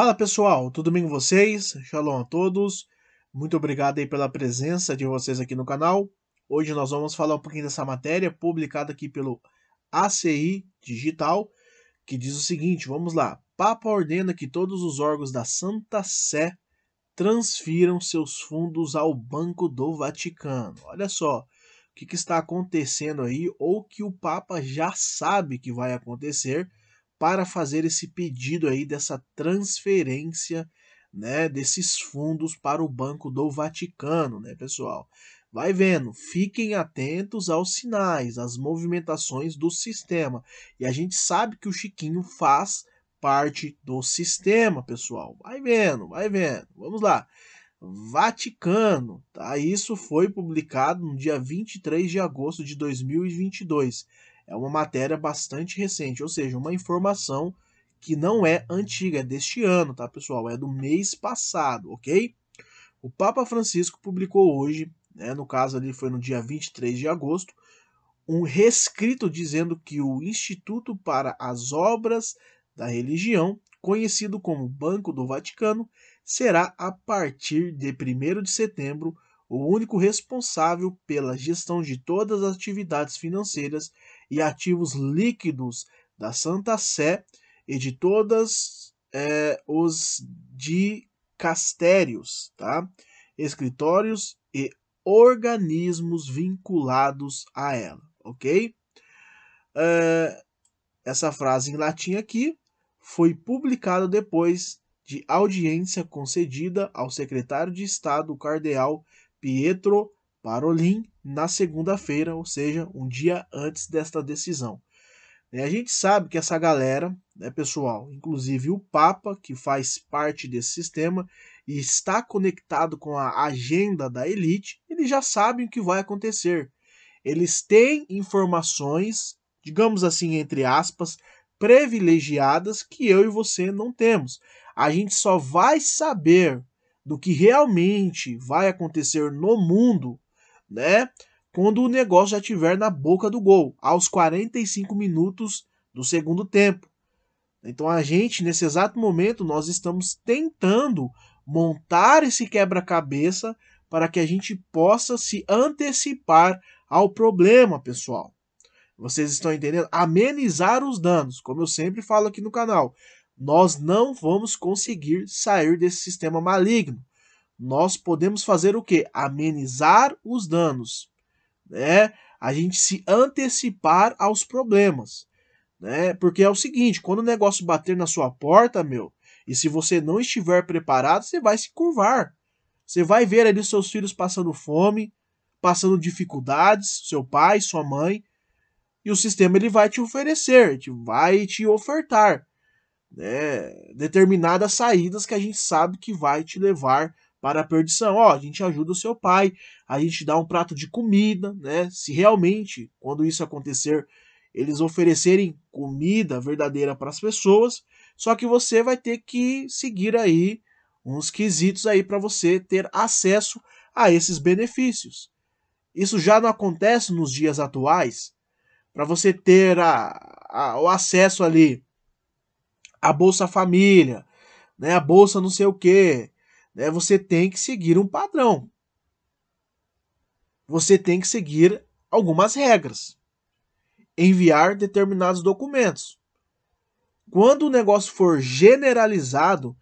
Fala pessoal, tudo bem com vocês? Shalom a todos. Muito obrigado aí pela presença de vocês aqui no canal. Hoje nós vamos falar um pouquinho dessa matéria publicada aqui pelo ACI Digital, que diz o seguinte, vamos lá. Papa ordena que todos os órgãos da Santa Sé transfiram seus fundos ao Banco do Vaticano. Olha só o que, que está acontecendo aí, ou que o Papa já sabe que vai acontecer, para fazer esse pedido aí dessa transferência né, desses fundos para o Banco do Vaticano, né, pessoal? Vai vendo, fiquem atentos aos sinais, às movimentações do sistema. E a gente sabe que o Chiquinho faz parte do sistema, pessoal. Vai vendo, vai vendo. Vamos lá. Vaticano, tá? Isso foi publicado no dia 23 de agosto de 2022. É uma matéria bastante recente, ou seja, uma informação que não é antiga, é deste ano, tá, pessoal? É do mês passado, ok? O Papa Francisco publicou hoje, né, no caso ali foi no dia 23 de agosto, um rescrito dizendo que o Instituto para as Obras da Religião, conhecido como Banco do Vaticano, será a partir de 1 de setembro o único responsável pela gestão de todas as atividades financeiras e ativos líquidos da Santa Sé e de todas é, os dicastérios, tá? escritórios e organismos vinculados a ela, ok? É, essa frase em latim aqui foi publicada depois de audiência concedida ao secretário de Estado, o cardeal Pietro Parolin na segunda-feira, ou seja, um dia antes desta decisão. É, a gente sabe que essa galera, né, pessoal, inclusive o Papa, que faz parte desse sistema e está conectado com a agenda da elite, eles já sabem o que vai acontecer. Eles têm informações, digamos assim, entre aspas, privilegiadas que eu e você não temos. A gente só vai saber do que realmente vai acontecer no mundo, né? Quando o negócio já estiver na boca do gol, aos 45 minutos do segundo tempo. Então a gente, nesse exato momento, nós estamos tentando montar esse quebra-cabeça para que a gente possa se antecipar ao problema, pessoal. Vocês estão entendendo? Amenizar os danos, como eu sempre falo aqui no canal. Nós não vamos conseguir sair desse sistema maligno. Nós podemos fazer o que? Amenizar os danos, né? A gente se antecipar aos problemas, né? Porque é o seguinte, quando o negócio bater na sua porta, meu, e se você não estiver preparado, você vai se curvar. Você vai ver ali seus filhos passando fome, passando dificuldades, seu pai, sua mãe, e o sistema ele vai te oferecer, te vai te ofertar né, determinadas saídas que a gente sabe que vai te levar para a perdição. Ó, a gente ajuda o seu pai, a gente dá um prato de comida, né? Se realmente, quando isso acontecer, eles oferecerem comida verdadeira para as pessoas, só que você vai ter que seguir aí uns quesitos aí para você ter acesso a esses benefícios. Isso já não acontece nos dias atuais. Para você ter a, a, o acesso ali a Bolsa Família, né, a Bolsa não sei o quê. Né, você tem que seguir um padrão. Você tem que seguir algumas regras. Enviar determinados documentos. Quando o negócio for generalizado,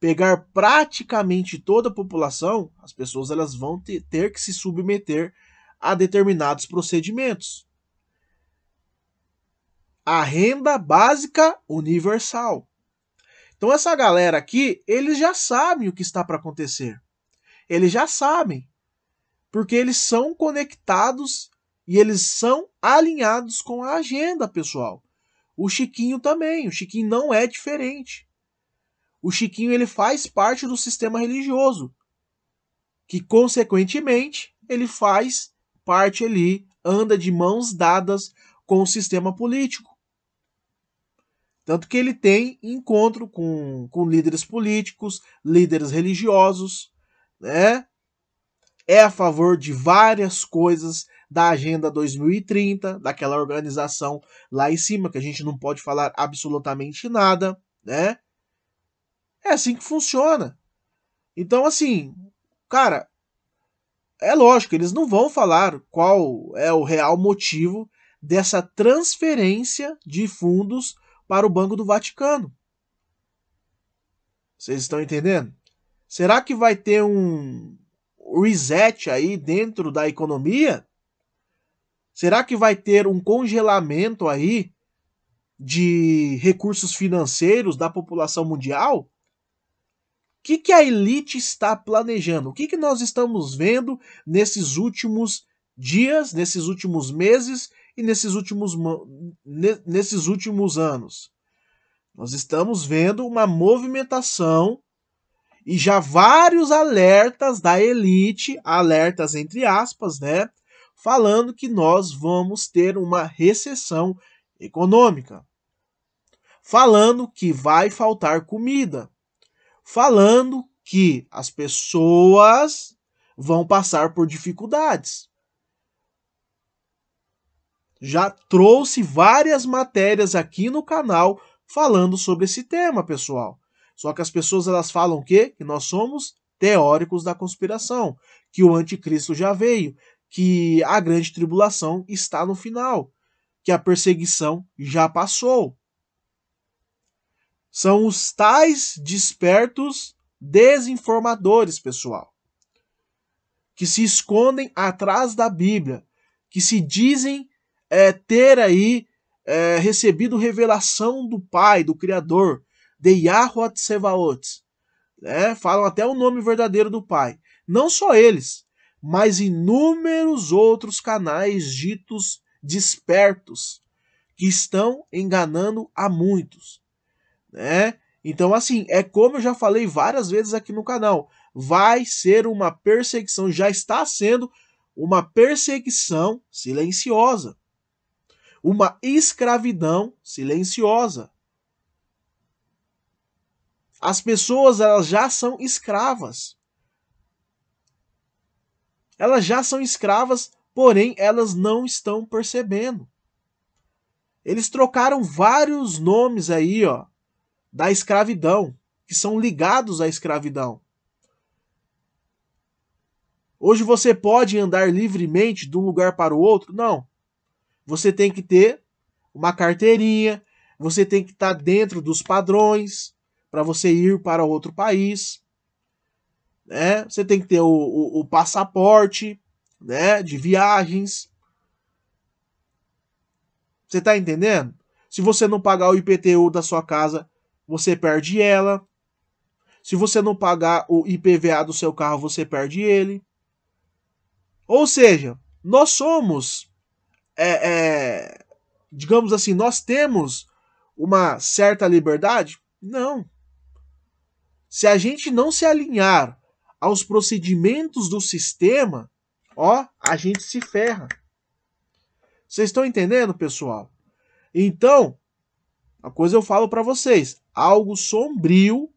pegar praticamente toda a população, as pessoas elas vão ter, ter que se submeter a determinados procedimentos a renda básica universal. Então essa galera aqui, eles já sabem o que está para acontecer. Eles já sabem, porque eles são conectados e eles são alinhados com a agenda, pessoal. O Chiquinho também, o Chiquinho não é diferente. O Chiquinho ele faz parte do sistema religioso, que consequentemente ele faz parte ali, anda de mãos dadas com o sistema político. Tanto que ele tem encontro com, com líderes políticos, líderes religiosos, né? É a favor de várias coisas da Agenda 2030, daquela organização lá em cima, que a gente não pode falar absolutamente nada, né? É assim que funciona. Então, assim, cara, é lógico, eles não vão falar qual é o real motivo dessa transferência de fundos para o Banco do Vaticano. Vocês estão entendendo? Será que vai ter um reset aí dentro da economia? Será que vai ter um congelamento aí de recursos financeiros da população mundial? O que, que a elite está planejando? O que, que nós estamos vendo nesses últimos dias, nesses últimos meses e nesses últimos, nesses últimos anos. Nós estamos vendo uma movimentação e já vários alertas da elite, alertas entre aspas, né? Falando que nós vamos ter uma recessão econômica. Falando que vai faltar comida. Falando que as pessoas vão passar por dificuldades já trouxe várias matérias aqui no canal falando sobre esse tema, pessoal. Só que as pessoas elas falam que, que nós somos teóricos da conspiração, que o anticristo já veio, que a grande tribulação está no final, que a perseguição já passou. São os tais despertos desinformadores, pessoal, que se escondem atrás da Bíblia, que se dizem é, ter aí é, recebido revelação do Pai, do Criador, de Yahweh Sevaot. Né? Falam até o nome verdadeiro do Pai. Não só eles, mas inúmeros outros canais ditos despertos que estão enganando a muitos. Né? Então, assim, é como eu já falei várias vezes aqui no canal: vai ser uma perseguição, já está sendo uma perseguição silenciosa uma escravidão silenciosa. As pessoas elas já são escravas. Elas já são escravas, porém elas não estão percebendo. Eles trocaram vários nomes aí, ó, da escravidão, que são ligados à escravidão. Hoje você pode andar livremente de um lugar para o outro? Não você tem que ter uma carteirinha, você tem que estar tá dentro dos padrões para você ir para outro país. Né? Você tem que ter o, o, o passaporte né? de viagens. Você está entendendo? Se você não pagar o IPTU da sua casa, você perde ela. Se você não pagar o IPVA do seu carro, você perde ele. Ou seja, nós somos é, é, digamos assim, nós temos uma certa liberdade? Não. Se a gente não se alinhar aos procedimentos do sistema, ó, a gente se ferra. Vocês estão entendendo, pessoal? Então, a coisa eu falo para vocês, algo sombrio,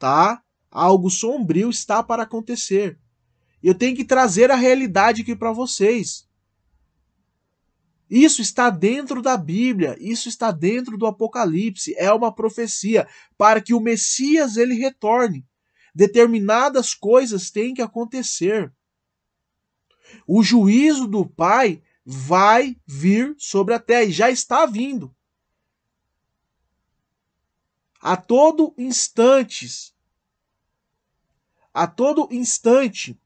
tá? Algo sombrio está para acontecer. Eu tenho que trazer a realidade aqui para vocês. Isso está dentro da Bíblia, isso está dentro do Apocalipse, é uma profecia para que o Messias ele retorne. Determinadas coisas têm que acontecer. O juízo do Pai vai vir sobre a terra e já está vindo. A todo instante. a todo instante,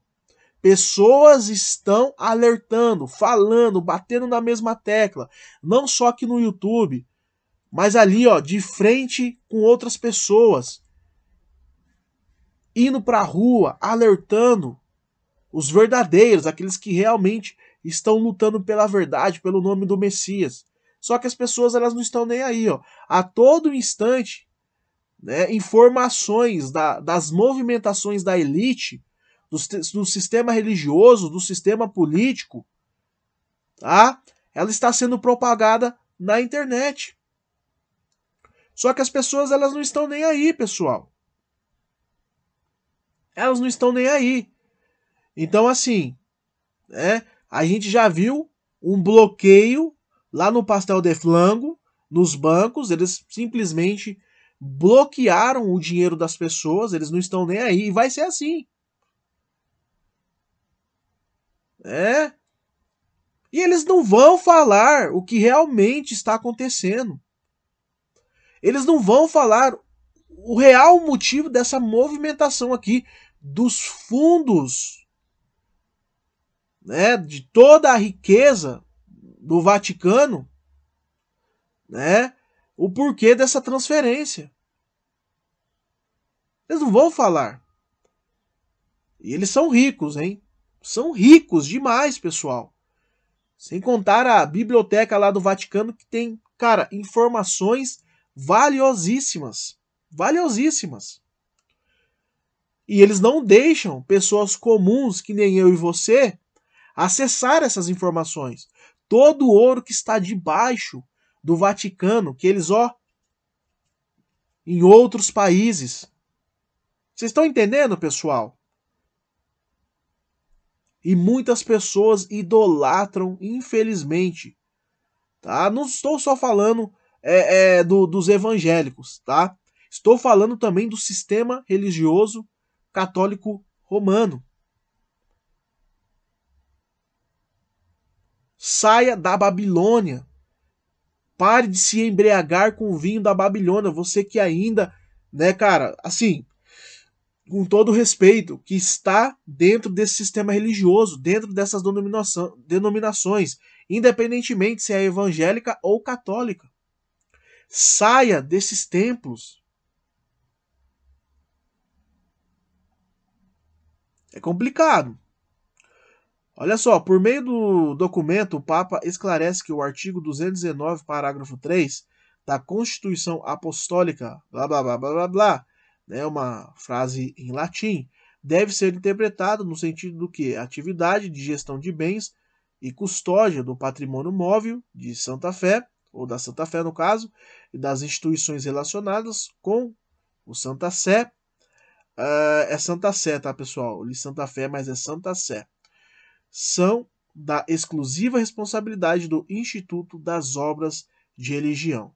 Pessoas estão alertando, falando, batendo na mesma tecla, não só aqui no YouTube, mas ali, ó, de frente com outras pessoas, indo para a rua, alertando os verdadeiros, aqueles que realmente estão lutando pela verdade, pelo nome do Messias. Só que as pessoas elas não estão nem aí, ó. A todo instante, né, informações da, das movimentações da elite do, do sistema religioso, do sistema político, tá? Ela está sendo propagada na internet. Só que as pessoas elas não estão nem aí, pessoal. Elas não estão nem aí. Então assim, né? A gente já viu um bloqueio lá no Pastel de Flango, nos bancos, eles simplesmente bloquearam o dinheiro das pessoas, eles não estão nem aí, e vai ser assim. É? E eles não vão falar o que realmente está acontecendo. Eles não vão falar o real motivo dessa movimentação aqui dos fundos, né, de toda a riqueza do Vaticano, né, o porquê dessa transferência. Eles não vão falar. E eles são ricos, hein? são ricos demais, pessoal. Sem contar a biblioteca lá do Vaticano que tem, cara, informações valiosíssimas, valiosíssimas. E eles não deixam pessoas comuns que nem eu e você acessar essas informações. Todo o ouro que está debaixo do Vaticano, que eles, ó, em outros países. Vocês estão entendendo, pessoal? E muitas pessoas idolatram, infelizmente. Tá? Não estou só falando é, é, do, dos evangélicos, tá? Estou falando também do sistema religioso católico romano. Saia da Babilônia. Pare de se embriagar com o vinho da Babilônia. Você que ainda, né, cara, assim, com todo respeito, que está dentro desse sistema religioso, dentro dessas denominações, independentemente se é evangélica ou católica. Saia desses templos. É complicado. Olha só, por meio do documento, o Papa esclarece que o artigo 219, parágrafo 3 da Constituição Apostólica, blá blá blá blá blá, blá né, uma frase em latim, deve ser interpretado no sentido do que a atividade de gestão de bens e custódia do patrimônio móvel de Santa Fé, ou da Santa Fé no caso, e das instituições relacionadas com o Santa Sé. Uh, é Santa Sé, tá, pessoal? Eu li Santa Fé, mas é Santa Sé. São da exclusiva responsabilidade do Instituto das Obras de Religião.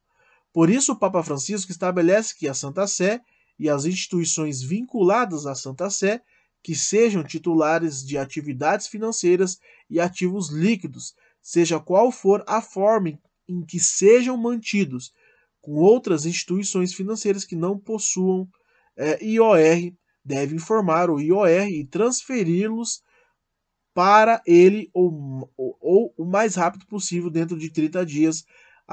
Por isso, o Papa Francisco estabelece que a Santa Sé e as instituições vinculadas à Santa Sé que sejam titulares de atividades financeiras e ativos líquidos, seja qual for a forma em que sejam mantidos, com outras instituições financeiras que não possuam é, IOR, deve informar o IOR e transferi-los para ele ou, ou, ou, o mais rápido possível dentro de 30 dias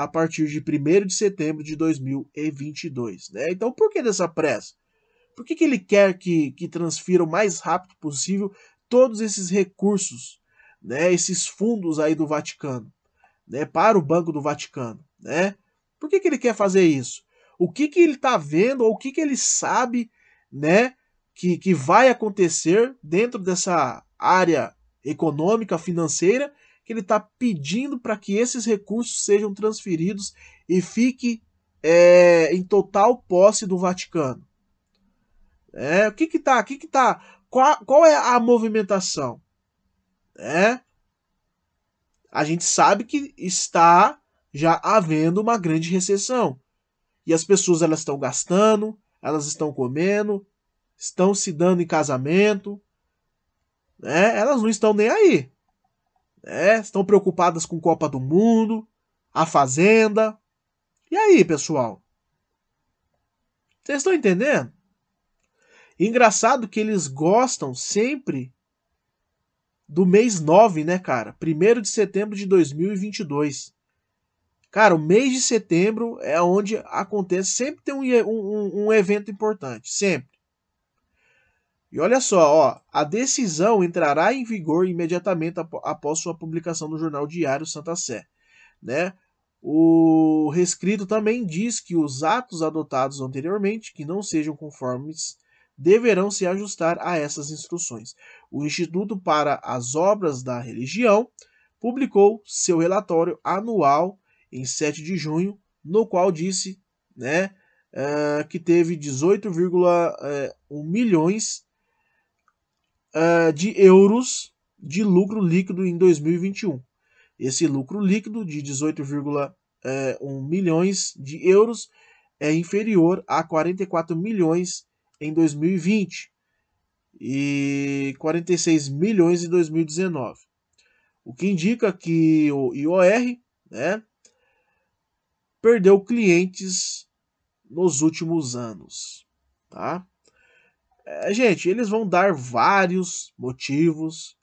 a partir de 1 de setembro de 2022. Né? Então, por que dessa pressa? Por que, que ele quer que, que transfira o mais rápido possível todos esses recursos, né, esses fundos aí do Vaticano, né, para o Banco do Vaticano? Né? Por que, que ele quer fazer isso? O que, que ele está vendo, ou o que, que ele sabe né, que, que vai acontecer dentro dessa área econômica, financeira, ele está pedindo para que esses recursos sejam transferidos e fique é, em total posse do Vaticano. É, o que que tá? O que que tá? Qual, qual é a movimentação? É, a gente sabe que está já havendo uma grande recessão. E as pessoas elas estão gastando, elas estão comendo, estão se dando em casamento, né? Elas não estão nem aí. É, estão preocupadas com Copa do Mundo, a Fazenda. E aí, pessoal? Vocês estão entendendo? Engraçado que eles gostam sempre do mês 9, né, cara? 1 de setembro de 2022. Cara, o mês de setembro é onde acontece, sempre tem um, um, um evento importante, sempre. E olha só, ó, a decisão entrará em vigor imediatamente após sua publicação no jornal Diário Santa Sé. Né? O rescrito também diz que os atos adotados anteriormente, que não sejam conformes, deverão se ajustar a essas instruções. O Instituto para as Obras da Religião publicou seu relatório anual em 7 de junho, no qual disse né, uh, que teve 18,1 eh, milhões uh, de euros de lucro líquido em 2021. Esse lucro líquido de 18,1 milhões de euros é inferior a 44 milhões em 2020 e 46 milhões em 2019. O que indica que o IOR né, perdeu clientes nos últimos anos. Tá? É, gente, eles vão dar vários motivos,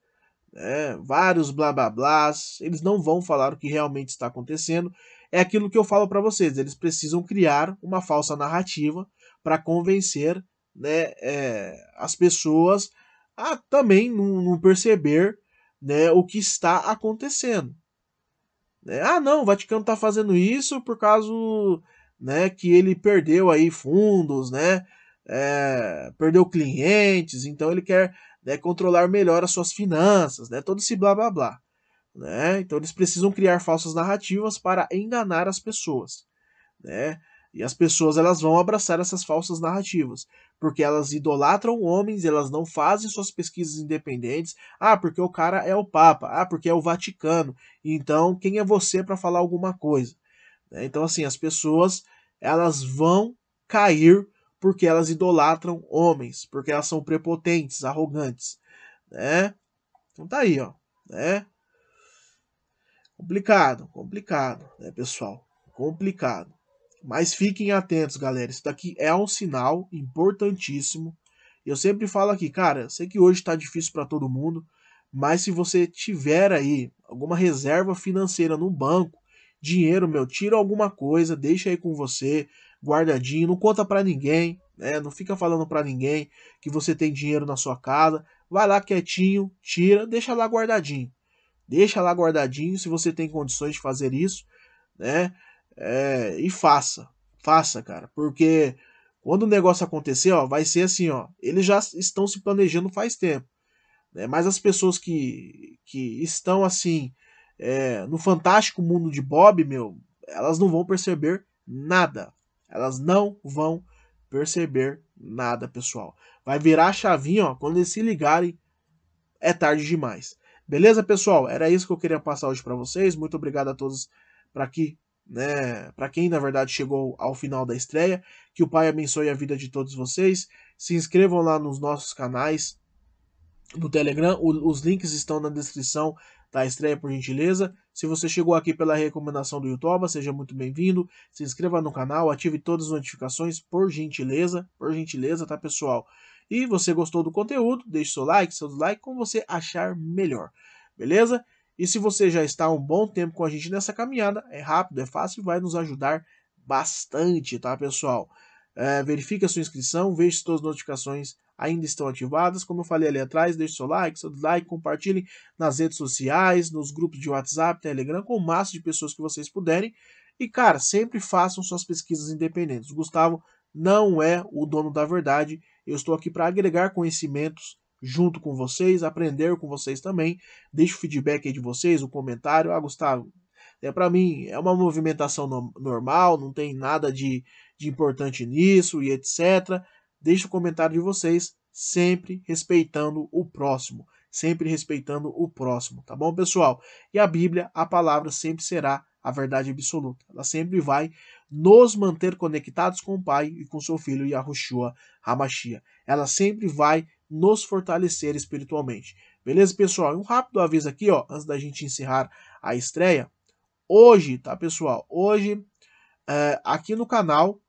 né? vários blá blá blás, eles não vão falar o que realmente está acontecendo. É aquilo que eu falo para vocês, eles precisam criar uma falsa narrativa para convencer né, é, as pessoas a também não, não perceber né, o que está acontecendo. Né, ah, não, o Vaticano está fazendo isso por causa né, que ele perdeu aí fundos, né? é, perdeu clientes, então ele quer né, controlar melhor as suas finanças, né, todo esse blá blá blá. Né? Então eles precisam criar falsas narrativas para enganar as pessoas. Né? E as pessoas elas vão abraçar essas falsas narrativas, porque elas idolatram homens, elas não fazem suas pesquisas independentes. Ah, porque o cara é o Papa, ah, porque é o Vaticano. Então, quem é você para falar alguma coisa? Né? Então, assim, as pessoas elas vão cair porque elas idolatram homens, porque elas são prepotentes, arrogantes, né? Então tá aí, ó, né? Complicado, complicado, né, pessoal? Complicado. Mas fiquem atentos, galera. Isso daqui é um sinal importantíssimo. Eu sempre falo aqui, cara, sei que hoje tá difícil para todo mundo, mas se você tiver aí alguma reserva financeira no banco, dinheiro, meu, tira alguma coisa, deixa aí com você, guardadinho, não conta para ninguém, né? Não fica falando para ninguém que você tem dinheiro na sua casa. Vai lá quietinho, tira, deixa lá guardadinho. Deixa lá guardadinho se você tem condições de fazer isso, né? É, e faça, faça, cara, porque quando o negócio acontecer, ó, vai ser assim, ó. Eles já estão se planejando faz tempo, né? Mas as pessoas que, que estão assim é, no fantástico mundo de Bob, meu, elas não vão perceber nada. Elas não vão perceber nada, pessoal. Vai virar a chavinha, ó, quando eles se ligarem, é tarde demais. Beleza, pessoal? Era isso que eu queria passar hoje para vocês. Muito obrigado a todos para aqui, né, para quem na verdade chegou ao final da estreia, que o Pai abençoe a vida de todos vocês. Se inscrevam lá nos nossos canais do Telegram, o, os links estão na descrição da estreia por gentileza. Se você chegou aqui pela recomendação do YouTube, seja muito bem-vindo. Se inscreva no canal, ative todas as notificações, por gentileza, por gentileza, tá, pessoal? E você gostou do conteúdo, deixe seu like, seu dislike, como você achar melhor, beleza? E se você já está há um bom tempo com a gente nessa caminhada, é rápido, é fácil e vai nos ajudar bastante, tá, pessoal? É, verifique a sua inscrição, veja se todas as notificações ainda estão ativadas. Como eu falei ali atrás, deixe seu like, seu dislike, compartilhe nas redes sociais, nos grupos de WhatsApp, Telegram, com o máximo de pessoas que vocês puderem. E, cara, sempre façam suas pesquisas independentes. O Gustavo não é o dono da verdade. Eu estou aqui para agregar conhecimentos junto com vocês, aprender com vocês também. Deixe o feedback aí de vocês, o comentário. Ah, Gustavo, é para mim, é uma movimentação no normal, não tem nada de, de importante nisso e etc deixe o comentário de vocês, sempre respeitando o próximo, sempre respeitando o próximo, tá bom, pessoal? E a Bíblia, a palavra sempre será a verdade absoluta. Ela sempre vai nos manter conectados com o Pai e com seu Filho Yahushua Hamashia. Ela sempre vai nos fortalecer espiritualmente. Beleza, pessoal? E um rápido aviso aqui, ó, antes da gente encerrar a estreia. Hoje, tá, pessoal? Hoje, é, aqui no canal,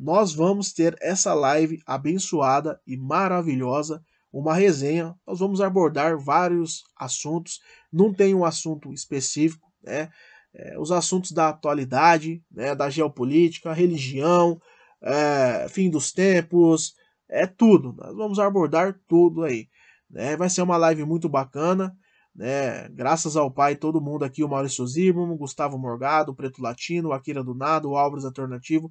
nós vamos ter essa live abençoada e maravilhosa, uma resenha. Nós vamos abordar vários assuntos, não tem um assunto específico, né? É, os assuntos da atualidade, né? da geopolítica, religião, é, fim dos tempos, é tudo. Nós vamos abordar tudo aí. Né? Vai ser uma live muito bacana. Né? Graças ao pai, todo mundo aqui, o Maurício Zimmermann, Gustavo Morgado, o Preto Latino, o Akira do o Álvares Alternativo,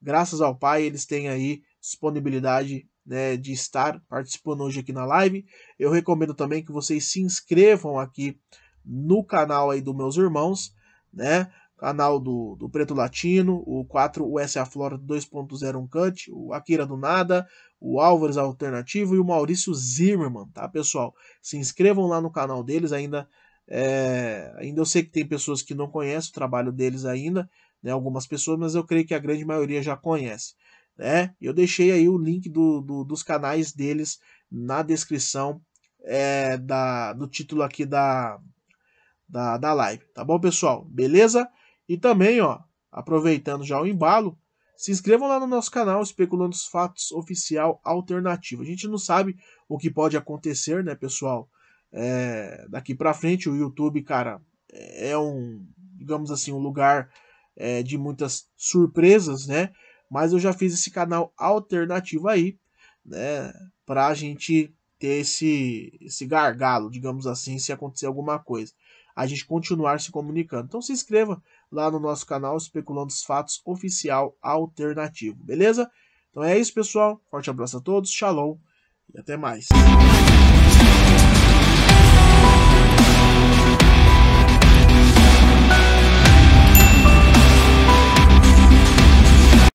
Graças ao Pai, eles têm aí disponibilidade né, de estar participando hoje aqui na live. Eu recomendo também que vocês se inscrevam aqui no canal aí dos meus irmãos, né? Canal do, do Preto Latino, o 4 USA Flora 2.0 Cut, o Akira do Nada, o Álvares Alternativo e o Maurício Zimmerman, tá, pessoal? Se inscrevam lá no canal deles, ainda é, ainda eu sei que tem pessoas que não conhecem o trabalho deles ainda, né, algumas pessoas, mas eu creio que a grande maioria já conhece. Né? Eu deixei aí o link do, do dos canais deles na descrição é, da, do título aqui da, da, da live. Tá bom, pessoal? Beleza? E também, ó, aproveitando já o embalo, se inscrevam lá no nosso canal Especulando os Fatos Oficial Alternativo. A gente não sabe o que pode acontecer, né, pessoal? É, daqui para frente, o YouTube, cara, é um, digamos assim, um lugar é, de muitas surpresas, né? Mas eu já fiz esse canal alternativo aí, né? Pra gente ter esse, esse gargalo, digamos assim, se acontecer alguma coisa. A gente continuar se comunicando. Então se inscreva lá no nosso canal Especulando os Fatos Oficial Alternativo, beleza? Então é isso, pessoal. Forte abraço a todos, shalom e até mais.